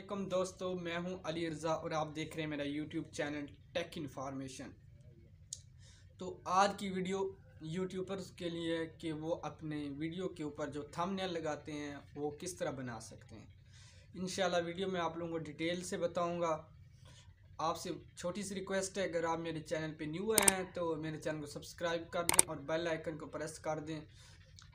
अल्लाम दोस्तों मैं हूं अली रज़ा और आप देख रहे हैं मेरा यूट्यूब चैनल टेक इन्फॉर्मेशन तो आज की वीडियो यूट्यूबर्स के लिए है कि वो अपने वीडियो के ऊपर जो थंबनेल लगाते हैं वो किस तरह बना सकते हैं इन वीडियो में आप लोगों को डिटेल से बताऊँगा आपसे छोटी सी रिक्वेस्ट है अगर आप मेरे चैनल पर न्यू आए हैं तो मेरे चैनल को सब्सक्राइब कर दें और बेल आइकन को प्रेस कर दें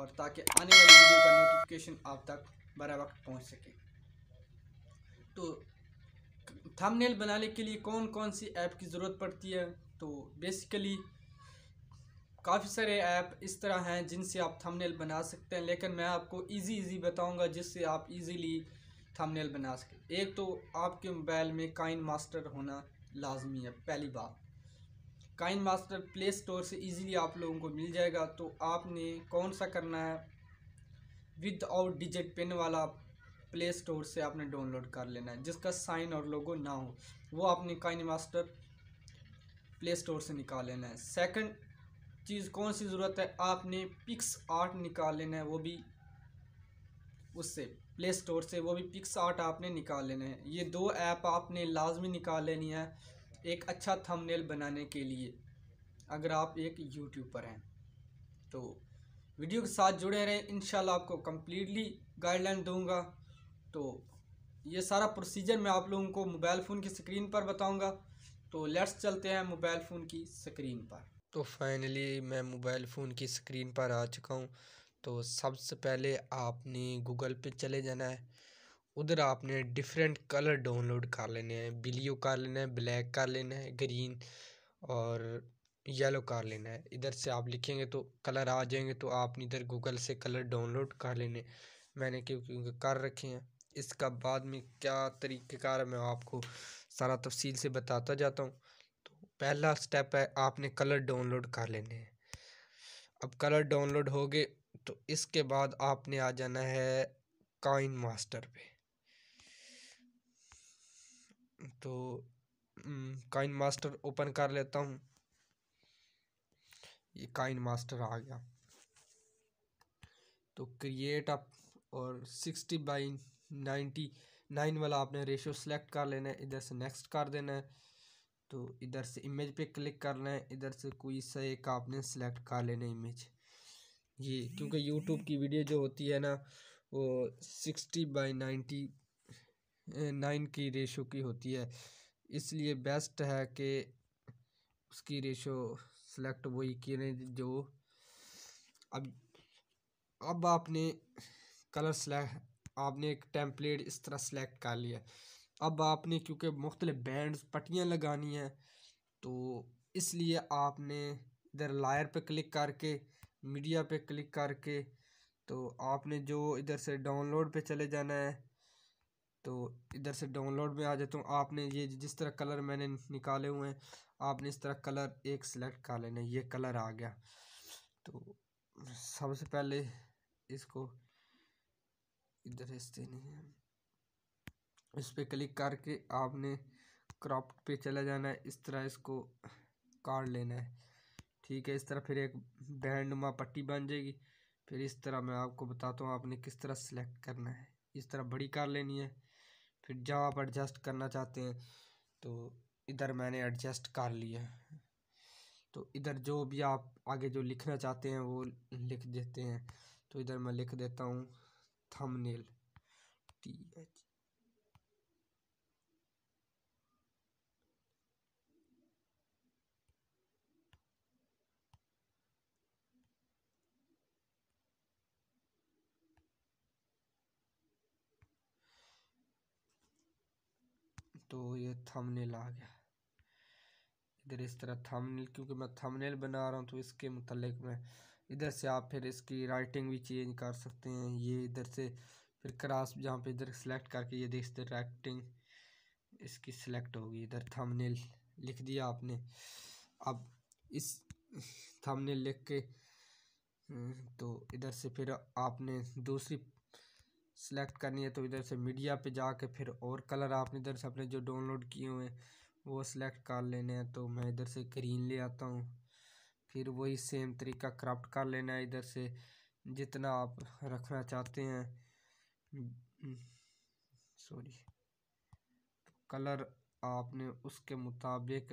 और ताकि आने वाली वीडियो का नोटिफिकेशन आप तक बर वक्त पहुँच सके तो थंबनेल बनाने के लिए कौन कौन सी ऐप की ज़रूरत पड़ती है तो बेसिकली काफ़ी सारे ऐप इस तरह हैं जिनसे आप थंबनेल बना सकते हैं लेकिन मैं आपको इजी इजी बताऊंगा जिससे आप इजीली थंबनेल बना सकें एक तो आपके मोबाइल में काइन मास्टर होना लाजमी है पहली बात काइन मास्टर प्ले स्टोर से इजीली आप लोगों को मिल जाएगा तो आपने कौन सा करना है विद आउट डिजिट पेन वाला प्ले स्टोर से आपने डाउनलोड कर लेना है जिसका साइन और लोगो ना हो वो आपने काइन मास्टर प्ले स्टोर से निकाल लेना है सेकंड चीज़ कौन सी ज़रूरत है आपने पिक्स आर्ट निकाल लेना है वो भी उससे प्ले स्टोर से वो भी पिक्स आर्ट आपने निकाल लेना है ये दो ऐप आपने लाजमी निकाल लेनी है एक अच्छा थंबनेल बनाने के लिए अगर आप एक यूट्यूबर हैं तो वीडियो के साथ जुड़े रहें इनशाला आपको कम्प्लीटली गाइडलाइन दूंगा तो ये सारा प्रोसीजर मैं आप लोगों को मोबाइल फ़ोन की स्क्रीन पर बताऊंगा तो लेट्स चलते हैं मोबाइल फ़ोन की स्क्रीन पर तो फाइनली मैं मोबाइल फ़ोन की स्क्रीन पर आ चुका हूँ तो सबसे पहले आपने गूगल पे चले जाना है उधर आपने डिफरेंट कलर डाउनलोड कर लेने हैं ब्लू कर लेना है ब्लैक कर लेना है ग्रीन और येलो कर लेना है इधर से आप लिखेंगे तो कलर आ जाएंगे तो आपने इधर गूगल से कलर डाउनलोड कर लेने मैंने क्योंकि कर रखे हैं इसका बाद में क्या तरीक़ेकार है मैं आपको सारा तफसील से बताता जाता हूँ तो पहला स्टेप है आपने कलर डाउनलोड कर लेने हैं अब कलर डाउनलोड हो गए तो इसके बाद आपने आ जाना है काइन मास्टर पे तो काइन मास्टर ओपन कर लेता हूँ ये काइन मास्टर आ गया तो क्रिएट अप और सिक्सटी बाई नाइन्टी नाइन वाला आपने रेशियो सेलेक्ट कर लेना है इधर से नेक्स्ट कर देना है तो इधर से इमेज पे क्लिक करना है इधर से कोई सा एक आपने सेलेक्ट कर लेना इमेज ये क्योंकि यूट्यूब की वीडियो जो होती है ना वो सिक्सटी बाई नाइन्टी नाइन की रेशो की होती है इसलिए बेस्ट है कि उसकी रेशो सेलेक्ट वही रहे जो अब अब आपने कलर सेलेक्ट आपने एक टेम्पलेट इस तरह सेलेक्ट कर लिया अब आपने क्योंकि मुख्तलि बैंड पट्टियाँ लगानी हैं तो इसलिए आपने इधर लायर पे क्लिक करके मीडिया पे क्लिक करके तो आपने जो इधर से डाउनलोड पे चले जाना है तो इधर से डाउनलोड में आ जाता हूँ आपने ये जिस तरह कलर मैंने निकाले हुए हैं आपने इस तरह कलर एक सेलेक्ट कर लेना ये कलर आ गया तो सबसे पहले इसको इधर इससे नहीं है इस पर क्लिक करके आपने क्रॉप पे चला जाना है इस तरह इसको काट लेना है ठीक है इस तरह फिर एक बैंड नुमा पट्टी बन जाएगी फिर इस तरह मैं आपको बताता हूँ आपने किस तरह सेलेक्ट करना है इस तरह बड़ी कर लेनी है फिर जहाँ आप एडजस्ट करना चाहते हैं तो इधर मैंने एडजस्ट कर लिया है तो इधर जो भी आप आगे जो लिखना चाहते हैं वो लिख देते हैं तो इधर मैं लिख देता हूँ थंबनेल टी एच तो ये थंबनेल आ गया इधर इस तरह थंबनेल क्योंकि मैं थंबनेल बना रहा हूँ तो इसके मतलब मैं इधर से आप फिर इसकी राइटिंग भी चेंज कर सकते हैं ये इधर से फिर क्रास जहाँ पे इधर सेलेक्ट करके ये देख सकते राइटिंग इसकी सिलेक्ट होगी इधर थंबनेल लिख दिया आपने अब इस थंबनेल लिख के हम्म, तो इधर से फिर आपने दूसरी सेलेक्ट करनी है तो इधर से मीडिया पे जाके फिर और कलर आपने इधर से अपने जो डाउनलोड किए हुए हैं वो सिलेक्ट कर लेने हैं तो मैं इधर से ग्रीन ले आता हूँ फिर वही सेम तरीका क्राफ्ट कर लेना है इधर से जितना आप रखना चाहते हैं सॉरी तो कलर आपने उसके मुताबिक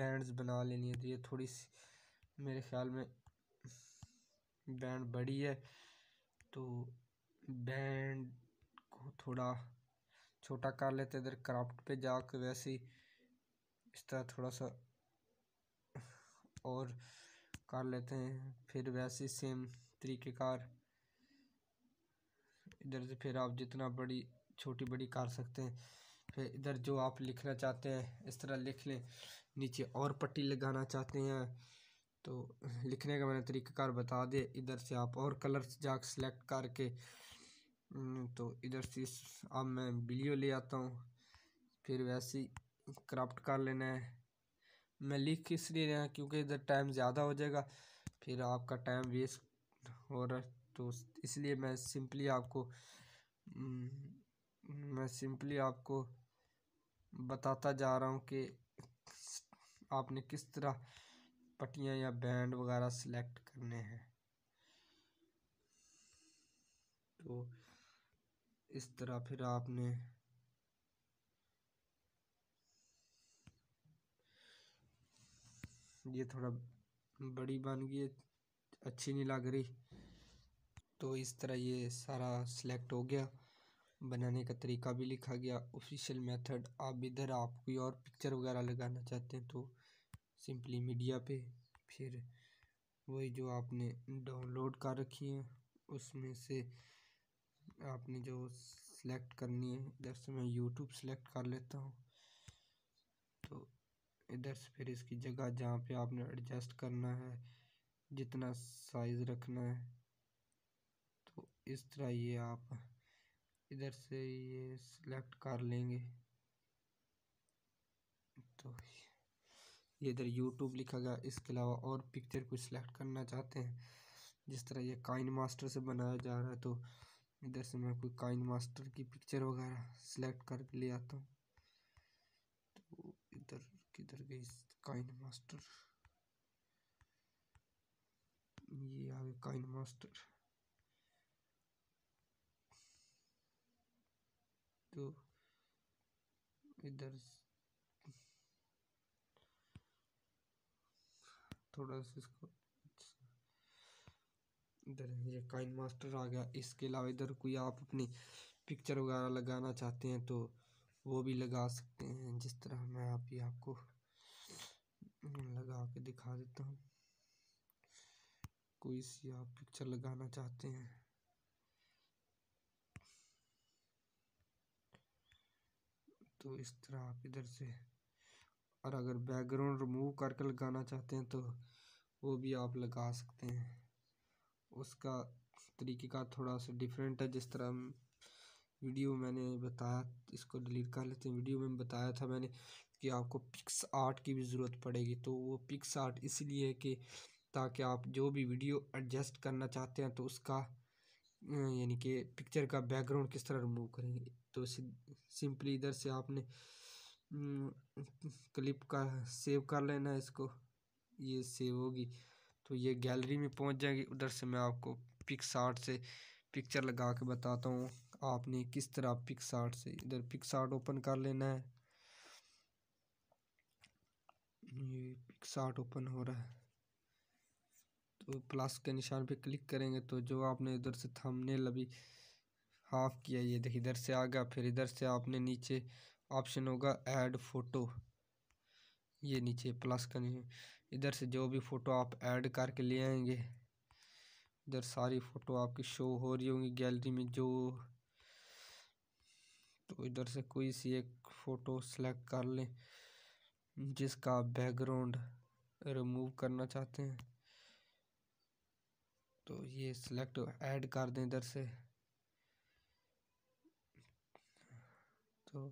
बैंड्स बना लेनी है तो ये थोड़ी सी मेरे ख्याल में बैंड बड़ी है तो बैंड को थोड़ा छोटा कर लेते इधर क्राफ्ट पे जाकर वैसे ही इस तरह थोड़ा सा और कर लेते हैं फिर वैसे सेम तरीक़ेकार इधर से फिर आप जितना बड़ी छोटी बड़ी कर सकते हैं फिर इधर जो आप लिखना चाहते हैं इस तरह लिख लें नीचे और पट्टी लगाना चाहते हैं तो लिखने का मैंने तरीक़ाकार बता दे इधर से आप और कलर जाकर सेलेक्ट करके तो इधर से अब मैं बिलियो ले आता हूँ फिर वैसे क्राफ्ट कर लेना है मैं लिख इसलिए रहा क्योंकि इधर टाइम ज़्यादा हो जाएगा फिर आपका टाइम वेस्ट हो रहा है तो इसलिए मैं सिंपली आपको हम्म, मैं सिंपली आपको बताता जा रहा हूँ कि आपने किस तरह पट्टियाँ या बैंड वगैरह सिलेक्ट करने हैं तो इस तरह फिर आपने ये थोड़ा बड़ी बन गई अच्छी नहीं लग रही तो इस तरह ये सारा सिलेक्ट हो गया बनाने का तरीका भी लिखा गया ऑफिशियल मेथड आप इधर आप कोई और पिक्चर वगैरह लगाना चाहते हैं तो सिंपली मीडिया पे फिर वही जो आपने डाउनलोड कर रखी है उसमें से आपने जो सिलेक्ट करनी है इधर से मैं यूट्यूब सेलेक्ट कर लेता हूँ तो इधर से फिर इसकी जगह जहाँ पे आपने एडजस्ट करना है जितना साइज़ रखना है तो इस तरह ये आप इधर से ये सिलेक्ट कर लेंगे तो ये इधर यूट्यूब लिखा गया इसके अलावा और पिक्चर कुछ सिलेक्ट करना चाहते हैं जिस तरह ये काइन मास्टर से बनाया जा रहा है तो इधर से मैं कोई काइन मास्टर की पिक्चर वगैरह सेलेक्ट करके ले आता हूँ तो इधर किधर गई काइन मास्टर ये आ गए काइन मास्टर तो इधर थोड़ा सा इसको इधर ये काइन मास्टर आ गया इसके अलावा इधर कोई आप अपनी पिक्चर वगैरह लगाना चाहते हैं तो वो भी लगा सकते हैं जिस तरह मैं आप ये आपको लगा के दिखा देता हूँ कोई सी आप पिक्चर लगाना चाहते हैं तो इस तरह आप इधर से और अगर बैकग्राउंड रिमूव करके लगाना चाहते हैं तो वो भी आप लगा सकते हैं उसका तरीके का थोड़ा सा डिफरेंट है जिस तरह हम वीडियो मैंने बताया इसको डिलीट कर लेते हैं वीडियो में बताया था मैंने कि आपको पिक्स आर्ट की भी ज़रूरत पड़ेगी तो वो पिक्स आर्ट इसलिए है कि ताकि आप जो भी वीडियो एडजस्ट करना चाहते हैं तो उसका यानी कि पिक्चर का बैकग्राउंड किस तरह रिमूव करेंगे तो सिंपली इधर से आपने क्लिप का सेव कर लेना है इसको ये सेव होगी तो ये गैलरी में पहुंच जाएगी उधर से मैं आपको पिक्स आर्ट से पिक्चर लगा के बताता हूँ आपने किस तरह पिक्स आर्ट से इधर पिक्स आर्ट ओपन कर लेना है ये पिक्स आर्ट ओपन हो रहा है तो प्लस के निशान पे क्लिक करेंगे तो जो आपने इधर से थंबनेल अभी हाफ किया ये देखिए इधर से आ गया फिर इधर से आपने नीचे ऑप्शन होगा ऐड फोटो ये नीचे प्लस का इधर से जो भी फ़ोटो आप ऐड करके ले आएंगे इधर सारी फ़ोटो आपकी शो हो रही होंगी गैलरी में जो तो इधर से कोई सी एक फ़ोटो सेलेक्ट कर लें जिसका बैकग्राउंड रिमूव करना चाहते हैं तो ये सिलेक्ट ऐड कर दें इधर से तो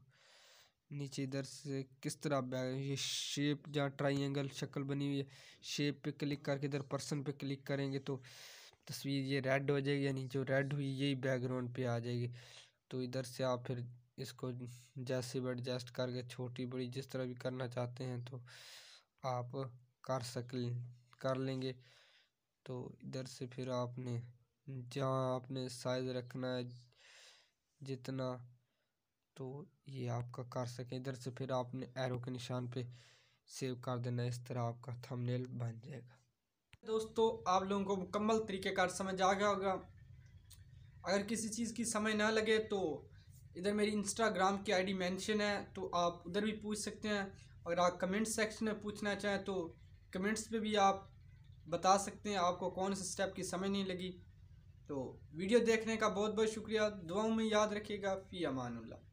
नीचे इधर से किस तरह ये शेप जहाँ ट्राइंगल शक्ल बनी हुई है शेप पे क्लिक करके इधर पर्सन पे क्लिक करेंगे तो तस्वीर ये रेड हो जाएगी यानी जो रेड हुई यही बैकग्राउंड पे आ जाएगी तो इधर से आप फिर इसको जैसे भी एडजस्ट करके छोटी बड़ी जिस तरह भी करना चाहते हैं तो आप कर सक कर लेंगे तो इधर से फिर आपने जहाँ आपने साइज़ रखना है जितना तो ये आपका कर सके इधर से फिर आपने एरो के निशान पे सेव कर देना इस तरह आपका थंबनेल बन जाएगा दोस्तों आप लोगों को मुकम्मल का समझ आ गया होगा अगर किसी चीज़ की समय ना लगे तो इधर मेरी इंस्टाग्राम की आईडी मेंशन है तो आप उधर भी पूछ सकते हैं अगर आप कमेंट सेक्शन में पूछना चाहें तो कमेंट्स पे भी आप बता सकते हैं आपको कौन से स्टेप की समय नहीं लगी तो वीडियो देखने का बहुत बहुत शुक्रिया दुआओं में याद रखिएगा फ़ी अमानुल्ला